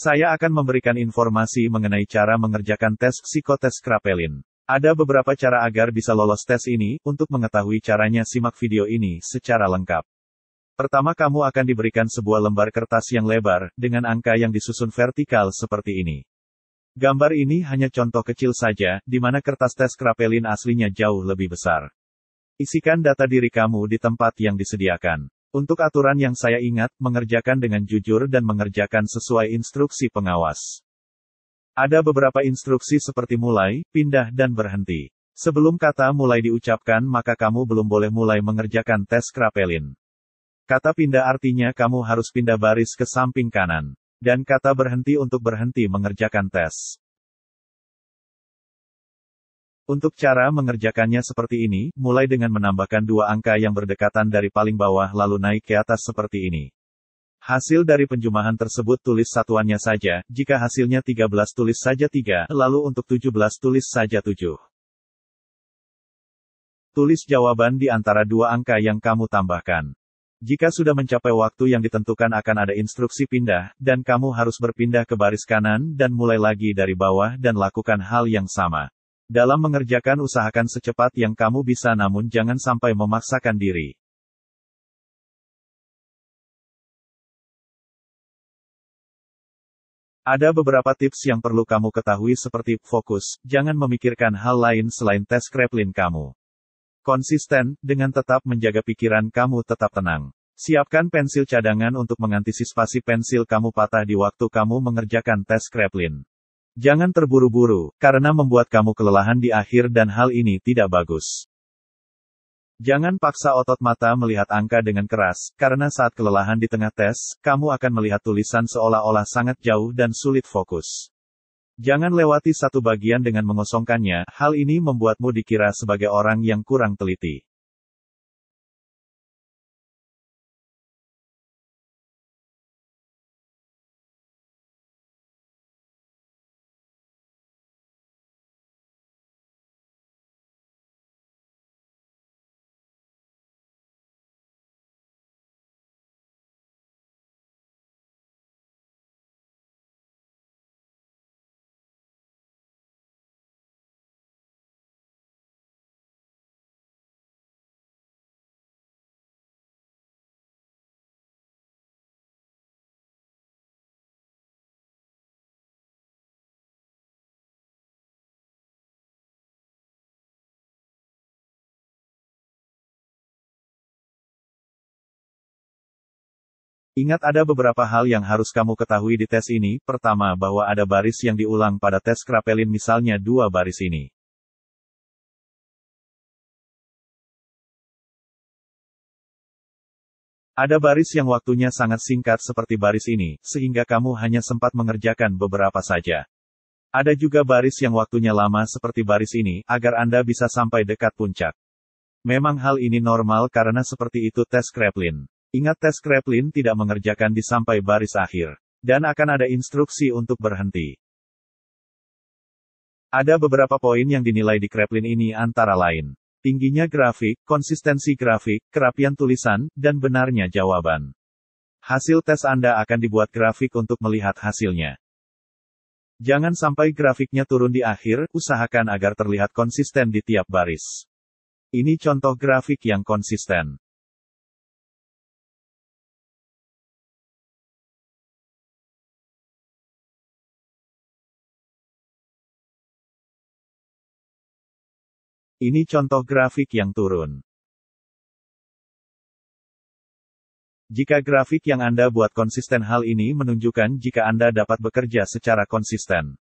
Saya akan memberikan informasi mengenai cara mengerjakan tes psikotes krapelin. Ada beberapa cara agar bisa lolos tes ini, untuk mengetahui caranya simak video ini secara lengkap. Pertama kamu akan diberikan sebuah lembar kertas yang lebar, dengan angka yang disusun vertikal seperti ini. Gambar ini hanya contoh kecil saja, di mana kertas tes krapelin aslinya jauh lebih besar. Isikan data diri kamu di tempat yang disediakan. Untuk aturan yang saya ingat, mengerjakan dengan jujur dan mengerjakan sesuai instruksi pengawas. Ada beberapa instruksi seperti mulai, pindah dan berhenti. Sebelum kata mulai diucapkan maka kamu belum boleh mulai mengerjakan tes krapelin. Kata pindah artinya kamu harus pindah baris ke samping kanan. Dan kata berhenti untuk berhenti mengerjakan tes. Untuk cara mengerjakannya seperti ini, mulai dengan menambahkan dua angka yang berdekatan dari paling bawah lalu naik ke atas seperti ini. Hasil dari penjumlahan tersebut tulis satuannya saja, jika hasilnya 13 tulis saja 3, lalu untuk 17 tulis saja 7. Tulis jawaban di antara dua angka yang kamu tambahkan. Jika sudah mencapai waktu yang ditentukan akan ada instruksi pindah, dan kamu harus berpindah ke baris kanan dan mulai lagi dari bawah dan lakukan hal yang sama. Dalam mengerjakan usahakan secepat yang kamu bisa namun jangan sampai memaksakan diri. Ada beberapa tips yang perlu kamu ketahui seperti fokus, jangan memikirkan hal lain selain tes kreplin kamu. Konsisten, dengan tetap menjaga pikiran kamu tetap tenang. Siapkan pensil cadangan untuk mengantisipasi pensil kamu patah di waktu kamu mengerjakan tes kreplin. Jangan terburu-buru, karena membuat kamu kelelahan di akhir dan hal ini tidak bagus. Jangan paksa otot mata melihat angka dengan keras, karena saat kelelahan di tengah tes, kamu akan melihat tulisan seolah-olah sangat jauh dan sulit fokus. Jangan lewati satu bagian dengan mengosongkannya, hal ini membuatmu dikira sebagai orang yang kurang teliti. Ingat ada beberapa hal yang harus kamu ketahui di tes ini, pertama bahwa ada baris yang diulang pada tes krapelin misalnya dua baris ini. Ada baris yang waktunya sangat singkat seperti baris ini, sehingga kamu hanya sempat mengerjakan beberapa saja. Ada juga baris yang waktunya lama seperti baris ini, agar Anda bisa sampai dekat puncak. Memang hal ini normal karena seperti itu tes Kreplin. Ingat tes Kreplin tidak mengerjakan di sampai baris akhir. Dan akan ada instruksi untuk berhenti. Ada beberapa poin yang dinilai di Kreplin ini antara lain. Tingginya grafik, konsistensi grafik, kerapian tulisan, dan benarnya jawaban. Hasil tes Anda akan dibuat grafik untuk melihat hasilnya. Jangan sampai grafiknya turun di akhir, usahakan agar terlihat konsisten di tiap baris. Ini contoh grafik yang konsisten. Ini contoh grafik yang turun. Jika grafik yang Anda buat konsisten hal ini menunjukkan jika Anda dapat bekerja secara konsisten.